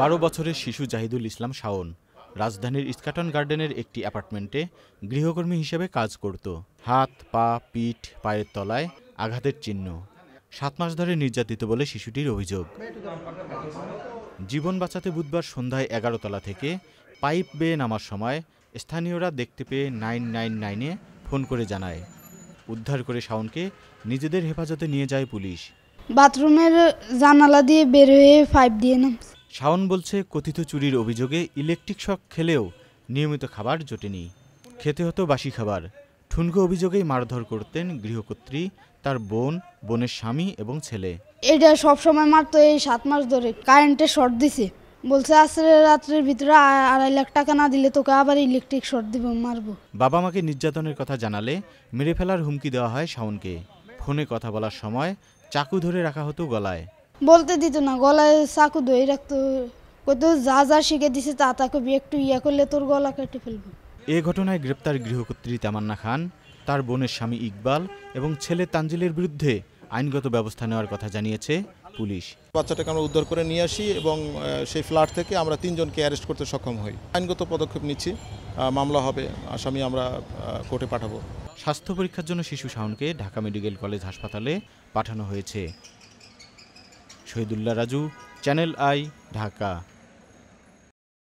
বারো বছরের শিশু জাহিদুল ইসলাম শাওন রাজধানীর ইস্কাটন গার্ডেনের একটি অ্যাপার্টমেন্টে গৃহকর্মী হিসেবে কাজ করত হাত পা পিঠ পায়ের তলায় আঘাতের চিহ্ন সাত মাস ধরে নির্যাতিত বলে শিশুটির অভিযোগ জীবন বাঁচাতে বুধবার সন্ধ্যায় এগারো তলা থেকে পাইপ বেয়ে নামার সময় স্থানীয়রা দেখতে পেয়ে নাইন নাইন নাইনে ফোন করে জানায় উদ্ধার করে শাওনকে নিজেদের হেফাজতে নিয়ে যায় পুলিশ বাথরুমের জানালা দিয়ে বের হয়ে পাইপ দিয়ে নাম শাওন বলছে কথিত চুরির অভিযোগে ইলেকট্রিক শক খেলেও নিয়মিত খাবার জোটেনি খেতে হতো বাসি খাবার ঠুনকো অভিযোগে মারধর করতেন গৃহকর্ত্রী তার বোন বোনের স্বামী এবং ছেলে এটা সবসময় মারতো এই সাত মাস ধরে কারেন্টে শর্ট দিছে বলছে আজকে রাত্রের ভিতরে আড়াই লাখ টাকা না দিলে তোকে আবার ইলেকট্রিক শর্ট দিব মারবো বাবা মাকে নির্যাতনের কথা জানালে মেরে ফেলার হুমকি দেওয়া হয় শাওনকে ফোনে কথা বলার সময় চাকু ধরে রাখা হতো গলায় বলতে দিত না গলায় চাকু ধরে রাখতো কত যা যা শিখে দিছে তা তা কবি একটু ইয়া করলে তোর গলা কেটে ফেলবো এ ঘটনায় গ্রেপ্তার গৃহকর্ত্রী তামান্না খান তার বোনের স্বামী ইকবাল এবং ছেলে তানজিলের বিরুদ্ধে আইনগত ব্যবস্থা নেওয়ার কথা জানিয়েছে পুলিশ বাচ্চাটাকে আমরা উদ্ধার করে নিয়ে আসি এবং সেই ফ্ল্যাট থেকে আমরা তিনজনকে অ্যারেস্ট করতে সক্ষম হই আইনগত পদক্ষেপ নিচ্ছি মামলা হবে আসামি আমরা কোর্টে পাঠাবো স্বাস্থ্য পরীক্ষার জন্য শিশু শাওনকে ঢাকা মেডিকেল কলেজ হাসপাতালে পাঠানো হয়েছে শহীদুল্লাহ রাজু চ্যানেল আই ঢাকা